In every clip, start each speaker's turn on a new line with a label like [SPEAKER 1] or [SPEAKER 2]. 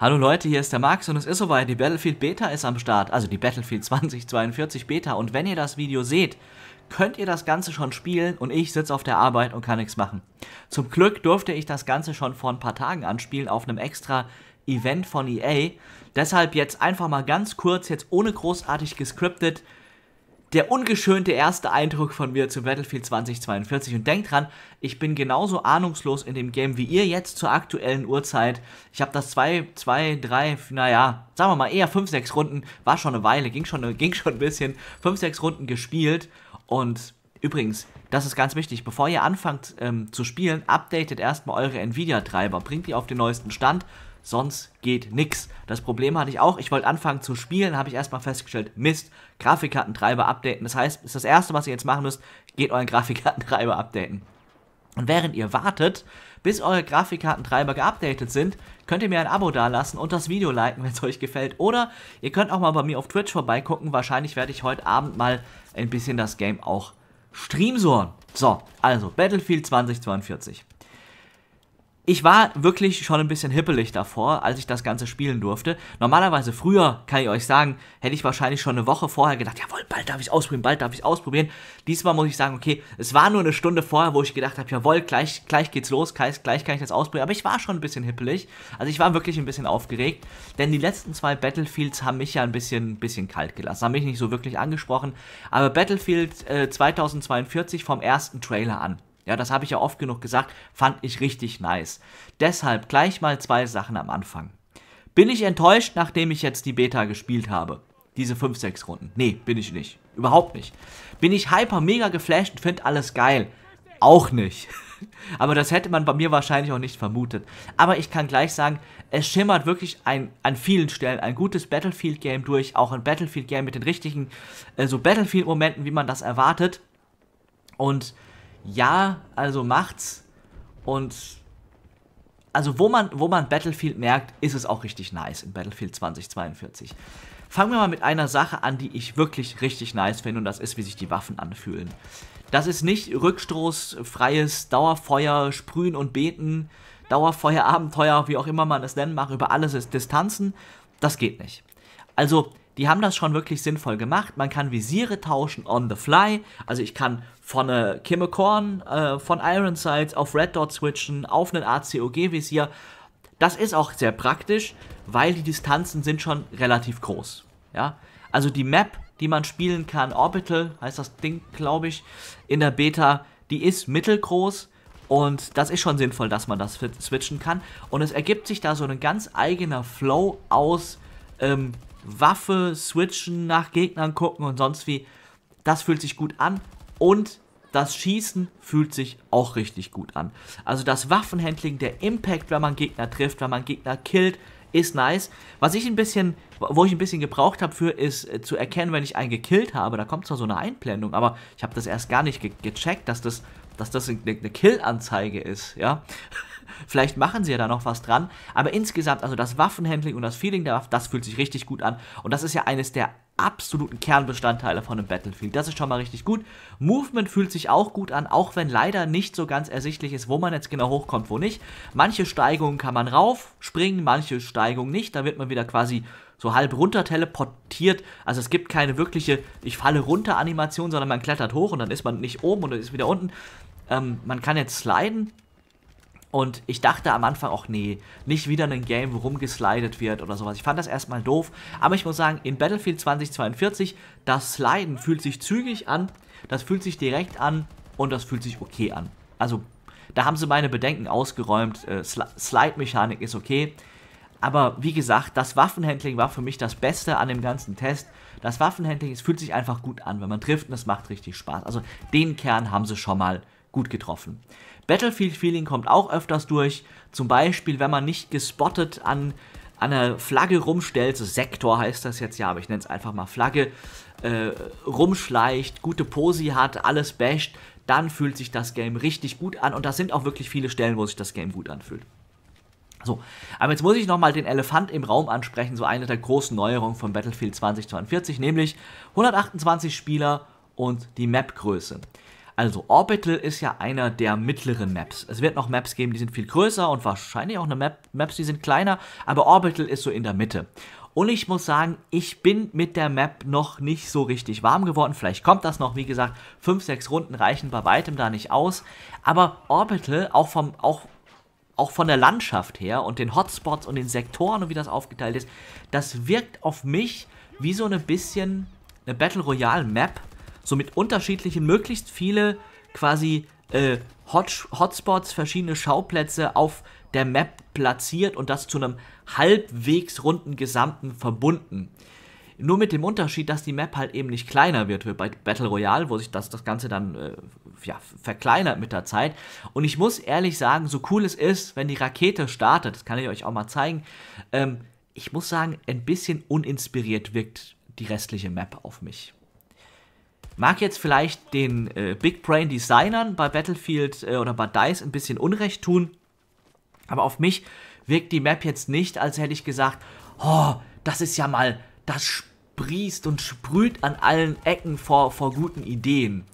[SPEAKER 1] Hallo Leute, hier ist der Max und es ist soweit, die Battlefield Beta ist am Start, also die Battlefield 2042 Beta und wenn ihr das Video seht, könnt ihr das Ganze schon spielen und ich sitze auf der Arbeit und kann nichts machen. Zum Glück durfte ich das Ganze schon vor ein paar Tagen anspielen auf einem extra Event von EA, deshalb jetzt einfach mal ganz kurz, jetzt ohne großartig gescriptet, der ungeschönte erste Eindruck von mir zu Battlefield 2042. Und denkt dran, ich bin genauso ahnungslos in dem Game wie ihr jetzt zur aktuellen Uhrzeit. Ich habe das zwei, zwei, drei, naja, sagen wir mal eher fünf, sechs Runden, war schon eine Weile, ging schon, ging schon ein bisschen, fünf, sechs Runden gespielt. Und übrigens, das ist ganz wichtig, bevor ihr anfangt ähm, zu spielen, updatet erstmal eure Nvidia-Treiber, bringt die auf den neuesten Stand sonst geht nichts. Das Problem hatte ich auch, ich wollte anfangen zu spielen, habe ich erstmal festgestellt, Mist, Grafikkartentreiber updaten. Das heißt, ist das erste, was ihr jetzt machen müsst, geht euren Grafikkartentreiber updaten. Und während ihr wartet, bis eure Grafikkartentreiber geupdatet sind, könnt ihr mir ein Abo dalassen und das Video liken, wenn es euch gefällt. Oder ihr könnt auch mal bei mir auf Twitch vorbeigucken. Wahrscheinlich werde ich heute Abend mal ein bisschen das Game auch streamsoren. So, also Battlefield 2042 ich war wirklich schon ein bisschen hippelig davor, als ich das Ganze spielen durfte. Normalerweise früher, kann ich euch sagen, hätte ich wahrscheinlich schon eine Woche vorher gedacht, jawohl, bald darf ich ausprobieren, bald darf ich ausprobieren. Diesmal muss ich sagen, okay, es war nur eine Stunde vorher, wo ich gedacht habe, jawohl, gleich, gleich geht's los, gleich, gleich kann ich das ausprobieren. Aber ich war schon ein bisschen hippelig. Also ich war wirklich ein bisschen aufgeregt, denn die letzten zwei Battlefields haben mich ja ein bisschen, bisschen kalt gelassen, haben mich nicht so wirklich angesprochen. Aber Battlefield äh, 2042 vom ersten Trailer an ja, das habe ich ja oft genug gesagt, fand ich richtig nice. Deshalb gleich mal zwei Sachen am Anfang. Bin ich enttäuscht, nachdem ich jetzt die Beta gespielt habe? Diese 5-6 Runden. Nee, bin ich nicht. Überhaupt nicht. Bin ich hyper mega geflasht und finde alles geil? Auch nicht. Aber das hätte man bei mir wahrscheinlich auch nicht vermutet. Aber ich kann gleich sagen, es schimmert wirklich ein, an vielen Stellen ein gutes Battlefield-Game durch. Auch ein Battlefield-Game mit den richtigen äh, so Battlefield-Momenten, wie man das erwartet. Und ja, also macht's. Und also wo man, wo man Battlefield merkt, ist es auch richtig nice in Battlefield 2042. Fangen wir mal mit einer Sache an, die ich wirklich richtig nice finde und das ist, wie sich die Waffen anfühlen. Das ist nicht rückstoßfreies Dauerfeuer, Sprühen und Beten, Dauerfeuer, Abenteuer, wie auch immer man es nennen mag, über alles ist Distanzen. Das geht nicht. Also die haben das schon wirklich sinnvoll gemacht. Man kann Visiere tauschen on the fly. Also ich kann von äh, Kimmekorn, äh, von Ironsides auf Red Dot switchen, auf einen ACOG-Visier. Das ist auch sehr praktisch, weil die Distanzen sind schon relativ groß. Ja? Also die Map, die man spielen kann, Orbital heißt das Ding, glaube ich, in der Beta, die ist mittelgroß. Und das ist schon sinnvoll, dass man das switchen kann. Und es ergibt sich da so ein ganz eigener Flow aus ähm, Waffe switchen, nach Gegnern gucken und sonst wie. Das fühlt sich gut an und das Schießen fühlt sich auch richtig gut an. Also das Waffenhandling, der Impact, wenn man Gegner trifft, wenn man Gegner killt, ist nice. Was ich ein bisschen, wo ich ein bisschen gebraucht habe für, ist äh, zu erkennen, wenn ich einen gekillt habe. Da kommt zwar so eine Einblendung, aber ich habe das erst gar nicht ge gecheckt, dass das, dass das eine, eine Kill-Anzeige ist, ja. Vielleicht machen sie ja da noch was dran. Aber insgesamt, also das Waffenhandling und das Feeling der Waffe, das fühlt sich richtig gut an. Und das ist ja eines der absoluten Kernbestandteile von einem Battlefield. Das ist schon mal richtig gut. Movement fühlt sich auch gut an, auch wenn leider nicht so ganz ersichtlich ist, wo man jetzt genau hochkommt, wo nicht. Manche Steigungen kann man rauf springen, manche Steigungen nicht. Da wird man wieder quasi so halb runter teleportiert. Also es gibt keine wirkliche Ich falle runter Animation, sondern man klettert hoch und dann ist man nicht oben und dann ist wieder unten. Ähm, man kann jetzt sliden, und ich dachte am Anfang auch, nee, nicht wieder ein Game, wo rumgeslidet wird oder sowas. Ich fand das erstmal doof. Aber ich muss sagen, in Battlefield 2042, das Sliden fühlt sich zügig an, das fühlt sich direkt an und das fühlt sich okay an. Also, da haben sie meine Bedenken ausgeräumt. Äh, Slide-Mechanik ist okay. Aber wie gesagt, das Waffenhandling war für mich das Beste an dem ganzen Test. Das Waffenhandling, es fühlt sich einfach gut an, wenn man trifft und es macht richtig Spaß. Also den Kern haben sie schon mal gut getroffen. Battlefield Feeling kommt auch öfters durch, zum Beispiel wenn man nicht gespottet an, einer Flagge rumstellt, so Sektor heißt das jetzt ja, aber ich nenne es einfach mal Flagge, äh, rumschleicht, gute Posi hat, alles basht, dann fühlt sich das Game richtig gut an und das sind auch wirklich viele Stellen, wo sich das Game gut anfühlt. So, aber jetzt muss ich nochmal den Elefant im Raum ansprechen, so eine der großen Neuerungen von Battlefield 2042, nämlich 128 Spieler und die Mapgröße. Also Orbital ist ja einer der mittleren Maps. Es wird noch Maps geben, die sind viel größer und wahrscheinlich auch eine Map, Maps, die sind kleiner, aber Orbital ist so in der Mitte. Und ich muss sagen, ich bin mit der Map noch nicht so richtig warm geworden. Vielleicht kommt das noch, wie gesagt, 5, 6 Runden reichen bei weitem da nicht aus. Aber Orbital, auch, vom, auch, auch von der Landschaft her und den Hotspots und den Sektoren und wie das aufgeteilt ist, das wirkt auf mich wie so ein bisschen eine Battle Royale Map, so mit unterschiedlichen, möglichst viele quasi äh, Hot Hotspots, verschiedene Schauplätze auf der Map platziert und das zu einem halbwegs runden Gesamten verbunden. Nur mit dem Unterschied, dass die Map halt eben nicht kleiner wird wie bei Battle Royale, wo sich das, das Ganze dann äh, ja, verkleinert mit der Zeit. Und ich muss ehrlich sagen, so cool es ist, wenn die Rakete startet, das kann ich euch auch mal zeigen, ähm, ich muss sagen, ein bisschen uninspiriert wirkt die restliche Map auf mich. Mag jetzt vielleicht den äh, Big Brain Designern bei Battlefield äh, oder bei DICE ein bisschen Unrecht tun, aber auf mich wirkt die Map jetzt nicht, als hätte ich gesagt, oh, das ist ja mal, das sprießt und sprüht an allen Ecken vor, vor guten Ideen.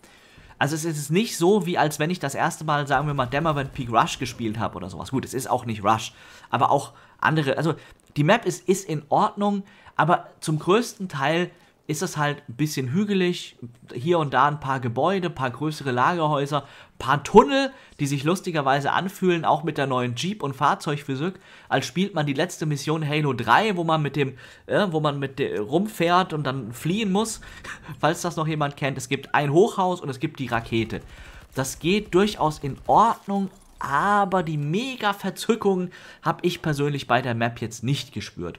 [SPEAKER 1] Also es ist nicht so, wie als wenn ich das erste Mal, sagen wir mal, Dämmerwand Peak Rush gespielt habe oder sowas. Gut, es ist auch nicht Rush, aber auch andere. Also die Map ist, ist in Ordnung, aber zum größten Teil ist es halt ein bisschen hügelig. Hier und da ein paar Gebäude, ein paar größere Lagerhäuser, ein paar Tunnel, die sich lustigerweise anfühlen, auch mit der neuen Jeep- und Fahrzeugphysik, als spielt man die letzte Mission Halo 3, wo man mit dem, äh, wo man mit dem äh, rumfährt und dann fliehen muss. Falls das noch jemand kennt, es gibt ein Hochhaus und es gibt die Rakete. Das geht durchaus in Ordnung, aber die mega Verzückung habe ich persönlich bei der Map jetzt nicht gespürt.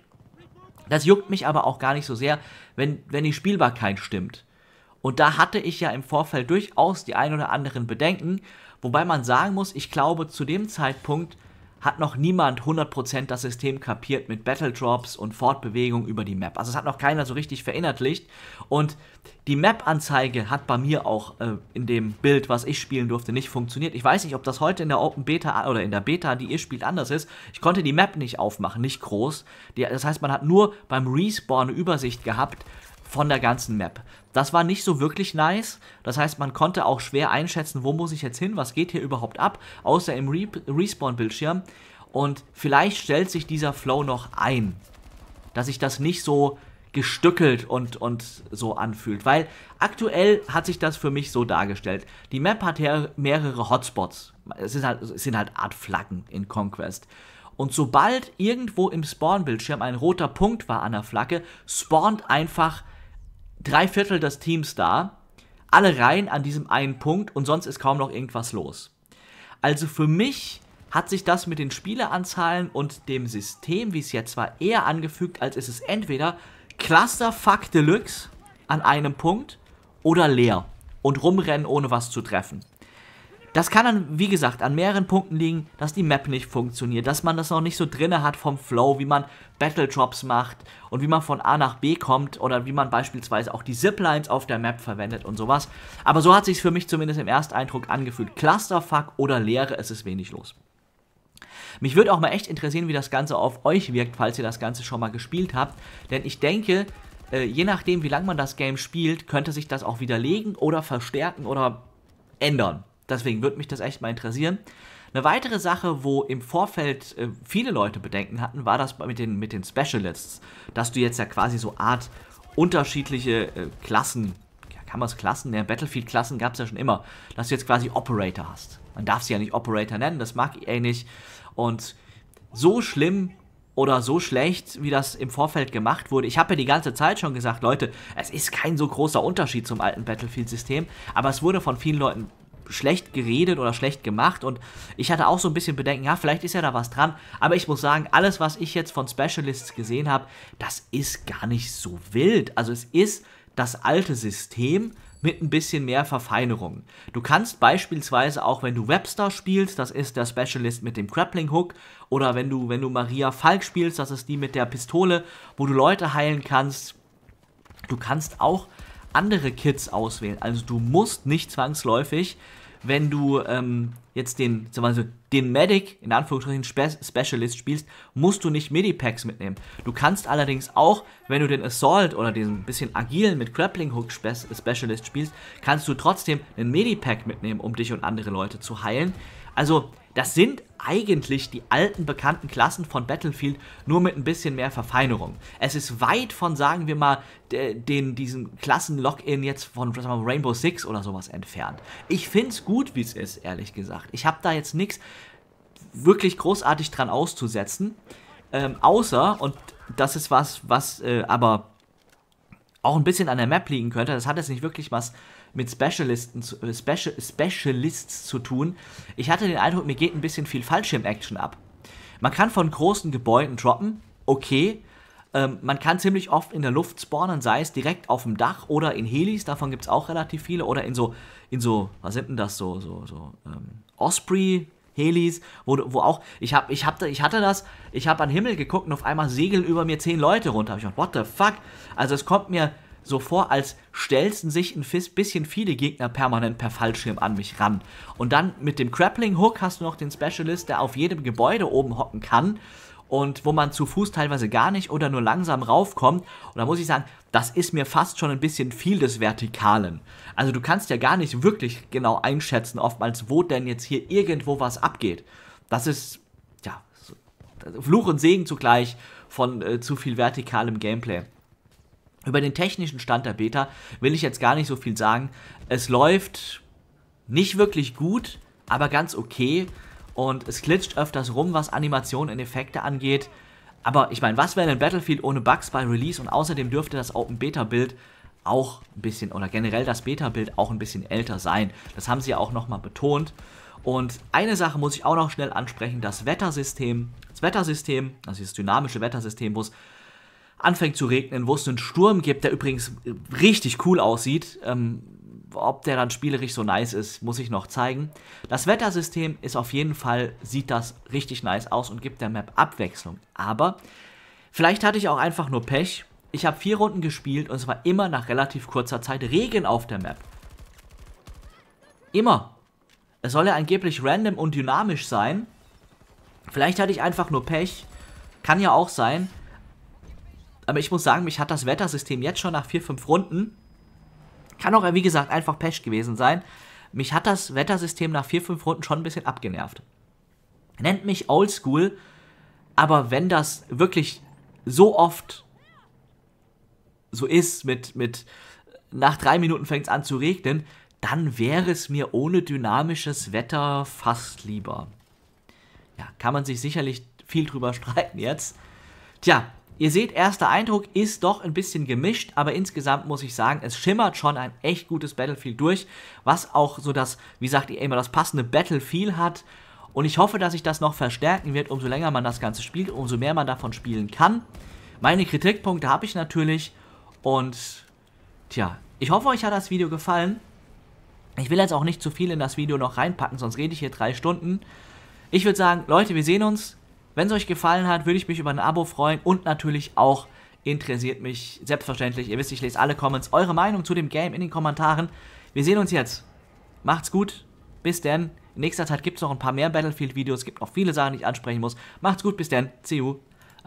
[SPEAKER 1] Das juckt mich aber auch gar nicht so sehr, wenn, wenn die Spielbarkeit stimmt. Und da hatte ich ja im Vorfeld durchaus die ein oder anderen Bedenken, wobei man sagen muss, ich glaube, zu dem Zeitpunkt hat noch niemand 100% das System kapiert mit Battle Drops und Fortbewegung über die Map. Also es hat noch keiner so richtig verinnerlicht. Und die Map-Anzeige hat bei mir auch äh, in dem Bild, was ich spielen durfte, nicht funktioniert. Ich weiß nicht, ob das heute in der Open Beta oder in der Beta, die ihr spielt, anders ist. Ich konnte die Map nicht aufmachen, nicht groß. Die, das heißt, man hat nur beim Respawn eine Übersicht gehabt, von der ganzen Map. Das war nicht so wirklich nice. Das heißt, man konnte auch schwer einschätzen, wo muss ich jetzt hin, was geht hier überhaupt ab, außer im Re Respawn-Bildschirm. Und vielleicht stellt sich dieser Flow noch ein, dass sich das nicht so gestückelt und, und so anfühlt. Weil aktuell hat sich das für mich so dargestellt. Die Map hat mehrere Hotspots. Es, ist halt, es sind halt Art Flaggen in Conquest. Und sobald irgendwo im Spawn-Bildschirm ein roter Punkt war an der Flagge, spawnt einfach drei Viertel des Teams da, alle rein an diesem einen Punkt und sonst ist kaum noch irgendwas los. Also für mich hat sich das mit den Spieleranzahlen und dem System, wie es jetzt war, eher angefügt, als ist es entweder Clusterfuck Deluxe an einem Punkt oder leer und rumrennen ohne was zu treffen. Das kann dann, wie gesagt, an mehreren Punkten liegen, dass die Map nicht funktioniert, dass man das noch nicht so drinne hat vom Flow, wie man Battle Drops macht und wie man von A nach B kommt oder wie man beispielsweise auch die Ziplines auf der Map verwendet und sowas. Aber so hat sich für mich zumindest im Ersteindruck angefühlt. Clusterfuck oder Leere, es ist wenig los. Mich würde auch mal echt interessieren, wie das Ganze auf euch wirkt, falls ihr das Ganze schon mal gespielt habt. Denn ich denke, äh, je nachdem, wie lange man das Game spielt, könnte sich das auch widerlegen oder verstärken oder ändern. Deswegen würde mich das echt mal interessieren. Eine weitere Sache, wo im Vorfeld äh, viele Leute Bedenken hatten, war das mit den, mit den Specialists. Dass du jetzt ja quasi so Art unterschiedliche äh, Klassen, ja, kann man es Klassen nennen, Battlefield-Klassen gab es ja schon immer, dass du jetzt quasi Operator hast. Man darf sie ja nicht Operator nennen, das mag ich eh nicht. Und so schlimm oder so schlecht, wie das im Vorfeld gemacht wurde. Ich habe ja die ganze Zeit schon gesagt, Leute, es ist kein so großer Unterschied zum alten Battlefield-System, aber es wurde von vielen Leuten schlecht geredet oder schlecht gemacht und ich hatte auch so ein bisschen Bedenken, ja, vielleicht ist ja da was dran, aber ich muss sagen, alles, was ich jetzt von Specialists gesehen habe, das ist gar nicht so wild. Also es ist das alte System, mit ein bisschen mehr Verfeinerung. Du kannst beispielsweise auch, wenn du Webster spielst, das ist der Specialist mit dem Grappling Hook, oder wenn du, wenn du Maria Falk spielst, das ist die mit der Pistole, wo du Leute heilen kannst. Du kannst auch andere Kids auswählen. Also du musst nicht zwangsläufig, wenn du ähm, jetzt den, zum Beispiel den Medic, in Anführungsstrichen Spe Specialist spielst, musst du nicht Medipacks mitnehmen. Du kannst allerdings auch, wenn du den Assault oder diesen bisschen agilen mit Grappling Hook Spe Specialist spielst, kannst du trotzdem einen Medipack mitnehmen, um dich und andere Leute zu heilen. Also das sind eigentlich die alten bekannten Klassen von Battlefield, nur mit ein bisschen mehr Verfeinerung. Es ist weit von, sagen wir mal, den, diesen Klassen-Login jetzt von mal, Rainbow Six oder sowas entfernt. Ich finde es gut, wie es ist, ehrlich gesagt. Ich habe da jetzt nichts wirklich großartig dran auszusetzen. Ähm, außer, und das ist was, was äh, aber auch ein bisschen an der Map liegen könnte, das hat jetzt nicht wirklich was mit Specialisten, äh, Special, Specialists zu tun. Ich hatte den Eindruck, mir geht ein bisschen viel Fallschirm-Action ab. Man kann von großen Gebäuden droppen, okay. Ähm, man kann ziemlich oft in der Luft spawnen, sei es direkt auf dem Dach oder in Helis, davon gibt es auch relativ viele, oder in so, in so, was sind denn das, so, so, so, ähm, Osprey, Helis, wo, wo auch, ich, hab, ich, hab, ich hatte das, ich habe an den Himmel geguckt und auf einmal segeln über mir zehn Leute runter. ich dachte, what the fuck? Also es kommt mir so vor, als stellten sich ein bisschen viele Gegner permanent per Fallschirm an mich ran. Und dann mit dem Crappling Hook hast du noch den Specialist, der auf jedem Gebäude oben hocken kann und wo man zu Fuß teilweise gar nicht oder nur langsam raufkommt. Und da muss ich sagen, das ist mir fast schon ein bisschen viel des Vertikalen. Also du kannst ja gar nicht wirklich genau einschätzen, oftmals, wo denn jetzt hier irgendwo was abgeht. Das ist, ja, Fluch und Segen zugleich von äh, zu viel vertikalem Gameplay. Über den technischen Stand der Beta will ich jetzt gar nicht so viel sagen. Es läuft nicht wirklich gut, aber ganz okay. Und es glitscht öfters rum, was Animationen und Effekte angeht. Aber ich meine, was wäre denn Battlefield ohne Bugs bei Release? Und außerdem dürfte das Open Beta-Bild auch ein bisschen, oder generell das Beta-Bild auch ein bisschen älter sein. Das haben sie ja auch nochmal betont. Und eine Sache muss ich auch noch schnell ansprechen, das Wettersystem, das Wettersystem, also das dynamische Wettersystem, wo es anfängt zu regnen, wo es einen Sturm gibt, der übrigens richtig cool aussieht. Ähm, ob der dann spielerisch so nice ist, muss ich noch zeigen. Das Wettersystem ist auf jeden Fall, sieht das richtig nice aus und gibt der Map Abwechslung. Aber vielleicht hatte ich auch einfach nur Pech. Ich habe vier Runden gespielt und es war immer nach relativ kurzer Zeit Regen auf der Map. Immer. Es soll ja angeblich random und dynamisch sein. Vielleicht hatte ich einfach nur Pech. Kann ja auch sein. Aber ich muss sagen, mich hat das Wettersystem jetzt schon nach vier, fünf Runden, kann auch, wie gesagt, einfach Pech gewesen sein, mich hat das Wettersystem nach vier, fünf Runden schon ein bisschen abgenervt. Nennt mich oldschool, aber wenn das wirklich so oft so ist, mit, mit nach drei Minuten fängt es an zu regnen, dann wäre es mir ohne dynamisches Wetter fast lieber. Ja, kann man sich sicherlich viel drüber streiten jetzt. Tja, Ihr seht, erster Eindruck ist doch ein bisschen gemischt, aber insgesamt muss ich sagen, es schimmert schon ein echt gutes Battlefield durch, was auch so das, wie sagt ihr immer, das passende Battlefield hat. Und ich hoffe, dass sich das noch verstärken wird, umso länger man das Ganze spielt, umso mehr man davon spielen kann. Meine Kritikpunkte habe ich natürlich und tja, ich hoffe, euch hat das Video gefallen. Ich will jetzt auch nicht zu viel in das Video noch reinpacken, sonst rede ich hier drei Stunden. Ich würde sagen, Leute, wir sehen uns. Wenn es euch gefallen hat, würde ich mich über ein Abo freuen und natürlich auch interessiert mich selbstverständlich, ihr wisst, ich lese alle Comments, eure Meinung zu dem Game in den Kommentaren. Wir sehen uns jetzt. Macht's gut, bis denn. In nächster Zeit gibt es noch ein paar mehr Battlefield-Videos, Es gibt noch viele Sachen, die ich ansprechen muss. Macht's gut, bis denn. See you.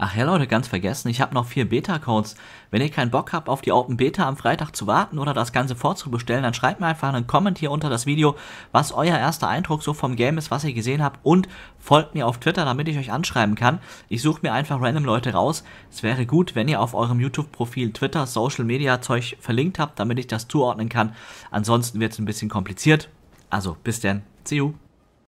[SPEAKER 1] Ach ja, Leute, ganz vergessen, ich habe noch vier Beta-Codes. Wenn ihr keinen Bock habt, auf die Open Beta am Freitag zu warten oder das Ganze vorzubestellen, dann schreibt mir einfach einen Comment hier unter das Video, was euer erster Eindruck so vom Game ist, was ihr gesehen habt und folgt mir auf Twitter, damit ich euch anschreiben kann. Ich suche mir einfach random Leute raus. Es wäre gut, wenn ihr auf eurem YouTube-Profil Twitter, Social Media Zeug verlinkt habt, damit ich das zuordnen kann. Ansonsten wird es ein bisschen kompliziert. Also, bis dann. See you.